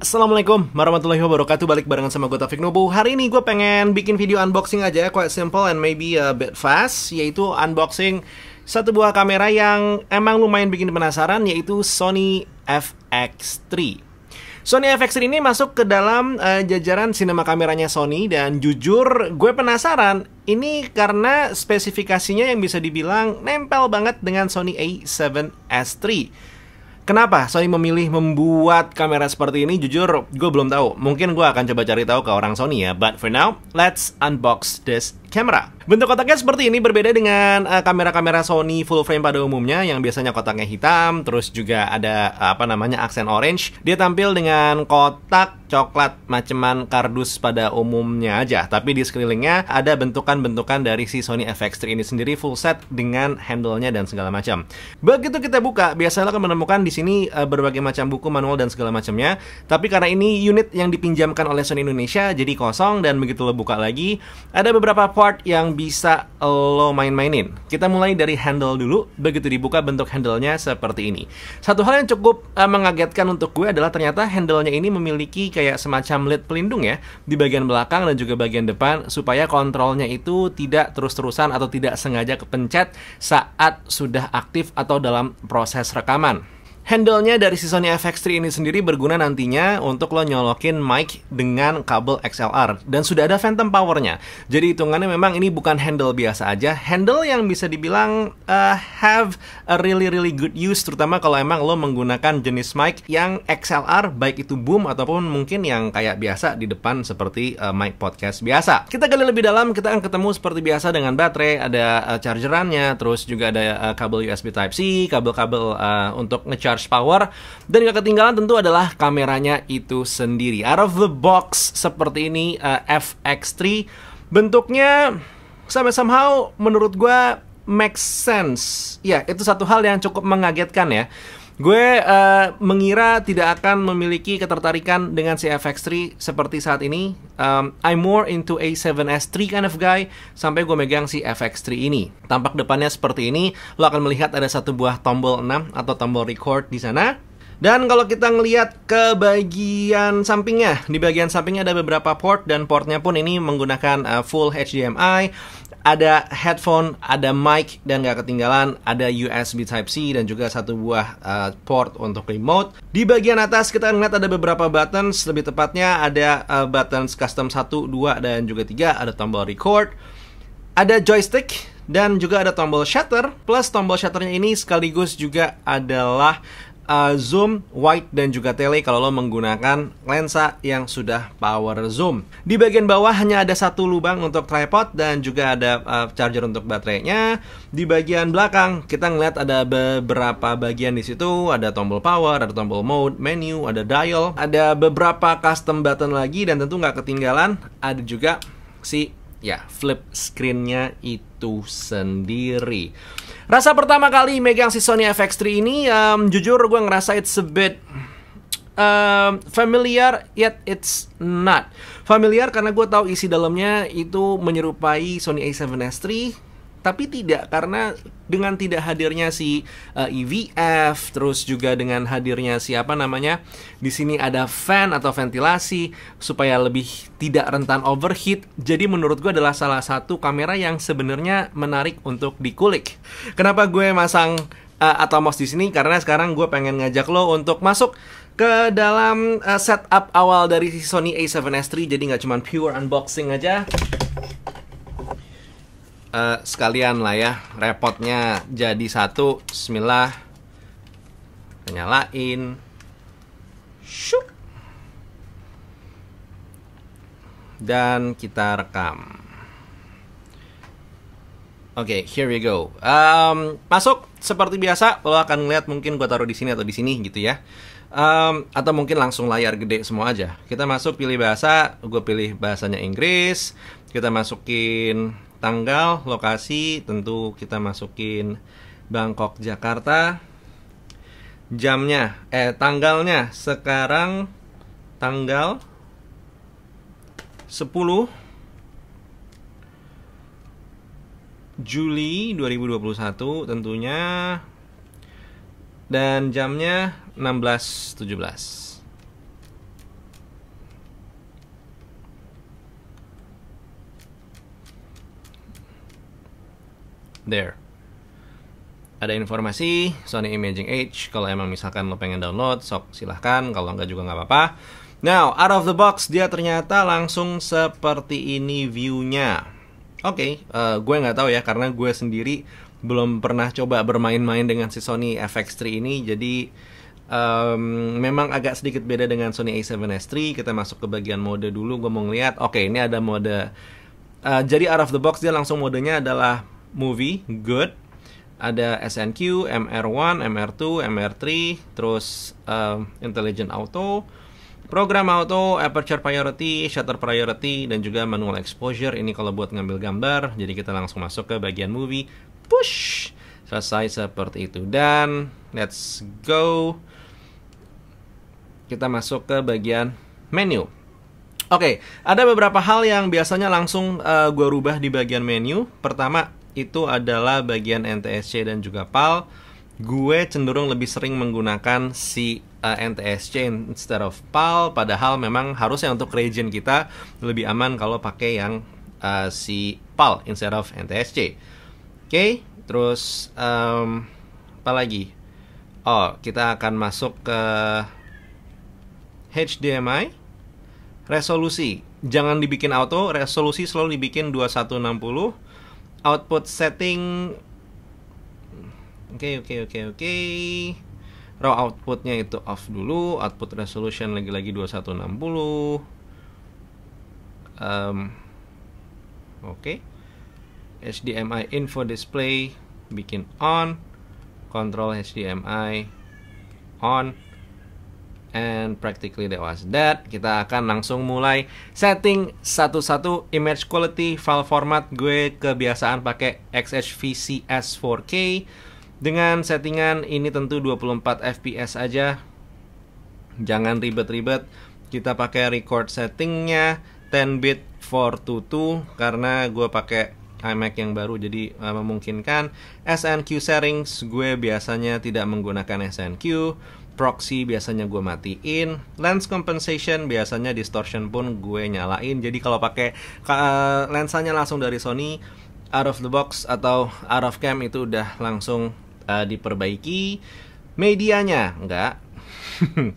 Assalamualaikum warahmatullahi wabarakatuh Balik barengan sama gue Taufik Nubu Hari ini gue pengen bikin video unboxing aja Quite simple and maybe a bit fast Yaitu unboxing satu buah kamera yang emang lumayan bikin penasaran Yaitu Sony FX3 Sony FX3 ini masuk ke dalam uh, jajaran sinema kameranya Sony Dan jujur gue penasaran Ini karena spesifikasinya yang bisa dibilang nempel banget dengan Sony A7S3 Kenapa Sony memilih membuat kamera seperti ini? Jujur, gue belum tahu. Mungkin gue akan coba cari tahu ke orang Sony ya. But for now, let's unbox this camera. Bentuk kotaknya seperti ini berbeda dengan eh, kamera-kamera uh, Sony full frame pada umumnya yang biasanya kotaknya hitam, terus juga ada uh, apa namanya aksen orange. Dia tampil dengan kotak coklat maceman kardus pada umumnya aja, tapi di sekelilingnya ada bentukan-bentukan dari si Sony FX3 ini sendiri full set dengan handle-nya dan segala macam. Begitu kita buka, biasanya akan menemukan di sini uh, berbagai macam buku, manual dan segala macamnya. Tapi karena ini unit yang dipinjamkan oleh Sony Indonesia jadi kosong dan begitu lo buka lagi, ada beberapa part yang yang bisa lo main-mainin. Kita mulai dari handle dulu. Begitu dibuka bentuk handle-nya seperti ini. Satu hal yang cukup uh, mengagetkan untuk gue adalah ternyata handle-nya ini memiliki kayak semacam lid pelindung ya di bagian belakang dan juga bagian depan supaya kontrolnya itu tidak terus-terusan atau tidak sengaja kepencet saat sudah aktif atau dalam proses rekaman. Handle-nya dari si Sony FX3 ini sendiri berguna nantinya untuk lo nyolokin mic dengan kabel XLR dan sudah ada phantom powernya. Jadi hitungannya memang ini bukan handle biasa aja, handle yang bisa dibilang uh, have a really really good use terutama kalau emang lo menggunakan jenis mic yang XLR baik itu boom ataupun mungkin yang kayak biasa di depan seperti uh, mic podcast biasa. Kita gali lebih dalam, kita akan ketemu seperti biasa dengan baterai, ada uh, chargerannya, terus juga ada uh, kabel USB Type C, kabel-kabel uh, untuk ngecharge charge power dan gak ketinggalan tentu adalah kameranya itu sendiri out of the box seperti ini uh, eh, FX3 bentuknya sampai somehow menurut gue make sense ya itu satu hal yang cukup mengagetkan ya Gue uh, mengira tidak akan memiliki ketertarikan dengan si FX3 seperti saat ini. Um, I'm more into A7S3 kind of guy sampai gue megang si FX3 ini. Tampak depannya seperti ini. Lo akan melihat ada satu buah tombol 6 atau tombol record di sana. Dan kalau kita ngelihat ke bagian sampingnya, di bagian sampingnya ada beberapa port dan portnya pun ini menggunakan eh, full HDMI ada headphone, ada mic dan nggak ketinggalan ada USB Type-C dan juga satu buah uh, port untuk remote. Di bagian atas kita lihat ada beberapa button, lebih tepatnya ada uh, buttons custom 1, 2, dan juga 3, ada tombol record, ada joystick, dan juga ada tombol shutter, plus tombol shutternya ini sekaligus juga adalah uh, zoom, wide dan juga tele kalau lo menggunakan lensa yang sudah power zoom. Di bagian bawah hanya ada satu lubang untuk tripod dan juga ada uh, charger untuk baterainya. Di bagian belakang kita ngeliat ada beberapa bagian di situ, ada tombol power, ada tombol mode, menu, ada dial, ada beberapa custom button lagi dan tentu nggak ketinggalan ada juga si ya flip screennya itu sendiri. Rasa pertama kali megang si Sony FX3 ini um, jujur gue ngerasa it's a bit um, familiar yet it's not. Familiar karena gue tahu isi dalamnya itu menyerupai Sony A7S3 tapi tidak karena dengan tidak hadirnya si uh, eh, EVF terus juga dengan hadirnya siapa namanya di sini ada fan atau ventilasi supaya lebih tidak rentan overheat jadi menurut gue adalah salah satu kamera yang sebenarnya menarik untuk dikulik kenapa gue masang uh, Atomos di sini karena sekarang gue pengen ngajak lo untuk masuk ke dalam uh, setup awal dari Sony A7S 3 jadi nggak cuma pure unboxing aja uh, sekalian lah ya repotnya jadi satu Bismillah nyalain Syuk. dan kita rekam Oke, okay, here we go. Um, masuk seperti biasa, lo akan ngeliat mungkin gue taruh di sini atau di sini gitu ya. Um, atau mungkin langsung layar gede semua aja. Kita masuk pilih bahasa, gue pilih bahasanya Inggris. Kita masukin tanggal, lokasi, tentu kita masukin Bangkok, Jakarta. Jamnya, eh tanggalnya sekarang tanggal 10 Juli 2021 tentunya dan jamnya 16.17. there. Ada informasi Sony Imaging Edge kalau emang misalkan lo pengen download sok silahkan kalau enggak juga nggak apa-apa. Now, out of the box dia ternyata langsung seperti ini viewnya. Oke, okay, uh, eh, gue nggak tahu ya karena gue sendiri belum pernah coba bermain-main dengan si Sony FX3 ini jadi um, memang agak sedikit beda dengan Sony A7S III. Kita masuk ke bagian mode dulu. Gue mau ngeliat. Oke, okay, ini ada mode. Uh, jadi out of the box dia langsung modenya adalah movie good ada SNQ, MR1, MR2, MR3, terus um, intelligent auto, program auto, aperture priority, shutter priority, dan juga manual exposure. Ini kalau buat ngambil gambar, jadi kita langsung masuk ke bagian movie, push, selesai seperti itu. Dan let's go, kita masuk ke bagian menu. Oke, okay, ada beberapa hal yang biasanya langsung uh, gue rubah di bagian menu. Pertama, itu adalah bagian NTSC dan juga PAL gue cenderung lebih sering menggunakan si uh, eh, NTSC instead of PAL padahal memang harusnya untuk region kita lebih aman kalau pakai yang uh, si PAL instead of NTSC oke okay, terus um, apa lagi oh kita akan masuk ke HDMI resolusi jangan dibikin auto resolusi selalu dibikin 2160 output setting oke okay, oke okay, oke okay, oke okay. raw outputnya itu off dulu output resolution lagi-lagi 2160 um, oke okay. HDMI info display bikin on control HDMI on and practically that was that. Kita akan langsung mulai setting satu-satu image quality file format gue kebiasaan pakai XHVCS 4K dengan settingan ini tentu 24 fps aja. Jangan ribet-ribet. Kita pakai record settingnya 10 bit 422 karena gue pakai iMac yang baru jadi eh, memungkinkan SNQ settings gue biasanya tidak menggunakan SNQ proxy biasanya gue matiin lens compensation biasanya distortion pun gue nyalain jadi kalau pakai eh, lensanya langsung dari Sony out of the box atau out of cam itu udah langsung uh, diperbaiki medianya enggak eh,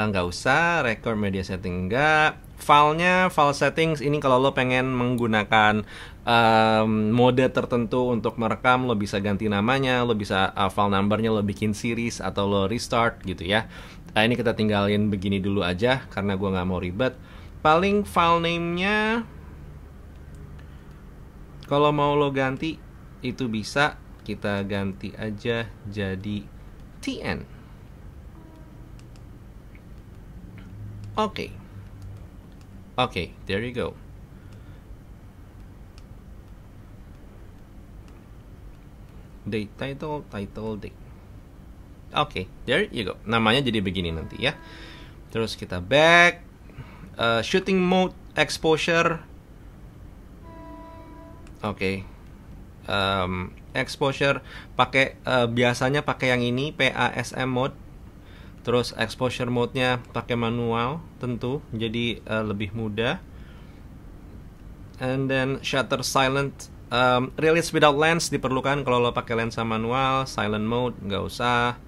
nggak usah record media setting enggak filenya file settings ini kalau lo pengen menggunakan um, mode tertentu untuk merekam lo bisa ganti namanya lo bisa uh, file numbernya lo bikin series atau lo restart gitu ya nah, ini kita tinggalin begini dulu aja karena gue nggak mau ribet paling file namenya kalau mau lo ganti itu bisa kita ganti aja jadi TN oke okay. Okay, there you go. Date title, title date. Oke, okay, there you go. Namanya jadi begini nanti ya. Terus kita back. Uh, shooting mode, exposure. Oke. Okay. Um, exposure pakai uh, biasanya pakai yang ini PASM mode terus exposure mode-nya pakai manual tentu jadi uh, lebih mudah and then shutter silent um, release without lens diperlukan kalau lo pakai lensa manual silent mode nggak usah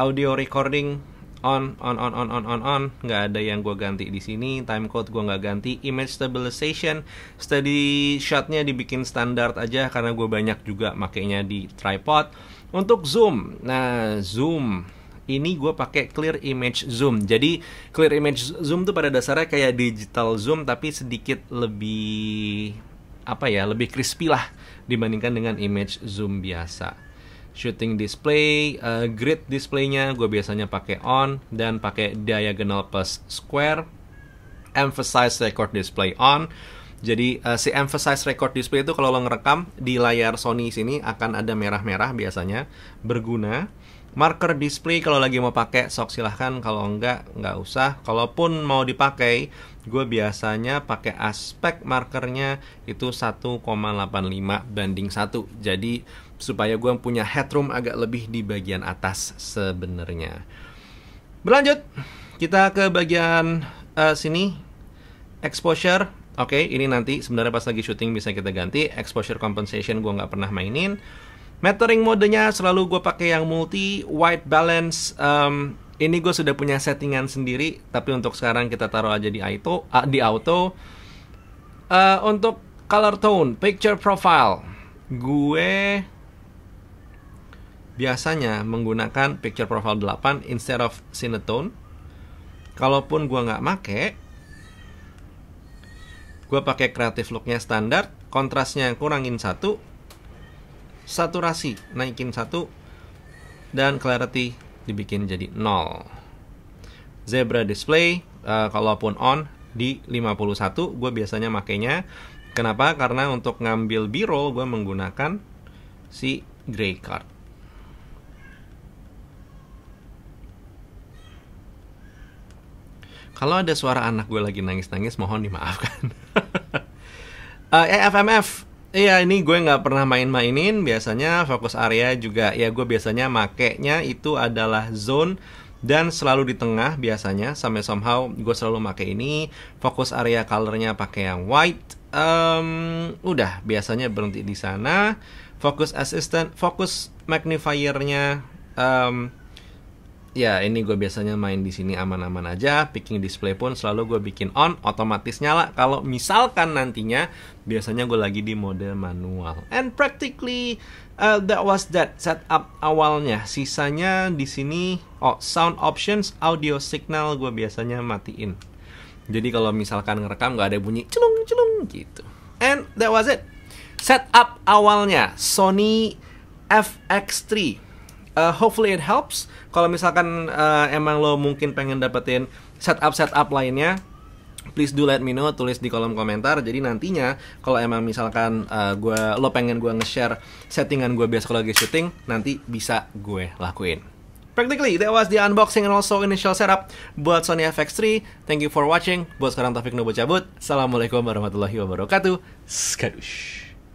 audio recording on on on on on on on nggak ada yang gue ganti di sini time code gue nggak ganti image stabilization steady shotnya dibikin standar aja karena gue banyak juga makainya di tripod untuk zoom nah zoom ini gue pakai clear image zoom jadi clear image zoom tuh pada dasarnya kayak digital zoom tapi sedikit lebih apa ya lebih crispy lah dibandingkan dengan image zoom biasa shooting display uh, grid displaynya gue biasanya pakai on dan pakai diagonal plus square emphasize record display on jadi uh, si emphasize record display itu kalau lo ngerekam di layar Sony sini akan ada merah-merah biasanya berguna. Marker display kalau lagi mau pakai sok silahkan kalau enggak nggak usah. Kalaupun mau dipakai, gue biasanya pakai aspek markernya itu 1,85 banding 1. Jadi supaya gue punya headroom agak lebih di bagian atas sebenarnya. Berlanjut, kita ke bagian uh, sini exposure Oke, okay, ini nanti sebenarnya pas lagi syuting bisa kita ganti. Exposure compensation gue nggak pernah mainin. Metering modenya selalu gue pakai yang multi, white balance. Um, ini gue sudah punya settingan sendiri, tapi untuk sekarang kita taruh aja di auto. Uh, di auto. Uh, untuk color tone, picture profile, gue biasanya menggunakan picture profile 8 instead of cinetone. Kalaupun gue nggak make, gue pakai kreatif looknya standar kontrasnya kurangin satu saturasi naikin satu dan clarity dibikin jadi nol zebra display uh, kalaupun on di 51 gue biasanya makainya kenapa karena untuk ngambil biro gue menggunakan si gray card Kalau ada suara anak gue lagi nangis-nangis, mohon dimaafkan. uh, eh, FMF. Eh, iya, ini gue nggak pernah main-mainin. Biasanya fokus area juga. Ya, gue biasanya makainya itu adalah zone dan selalu di tengah biasanya sampai somehow gue selalu make ini fokus area colornya pakai yang white um, udah biasanya berhenti di sana fokus assistant fokus magnifiernya um, ya ini gue biasanya main di sini aman-aman aja picking display pun selalu gue bikin on otomatis nyala kalau misalkan nantinya biasanya gue lagi di mode manual and practically uh, that was that setup awalnya sisanya di sini oh sound options audio signal gue biasanya matiin jadi kalau misalkan ngerekam gak ada bunyi celung celung gitu and that was it setup awalnya Sony FX3 uh, hopefully it helps. Kalau misalkan uh, emang lo mungkin pengen dapetin setup setup lainnya, please do let me know tulis di kolom komentar jadi nantinya kalau emang misalkan uh, gua lo pengen gue nge-share settingan gue biasa kalau lagi syuting nanti bisa gue lakuin Practically, that was the unboxing and also initial setup buat Sony FX3. Thank you for watching. Buat sekarang Taufik Nubo cabut. Assalamualaikum warahmatullahi wabarakatuh. Skadush.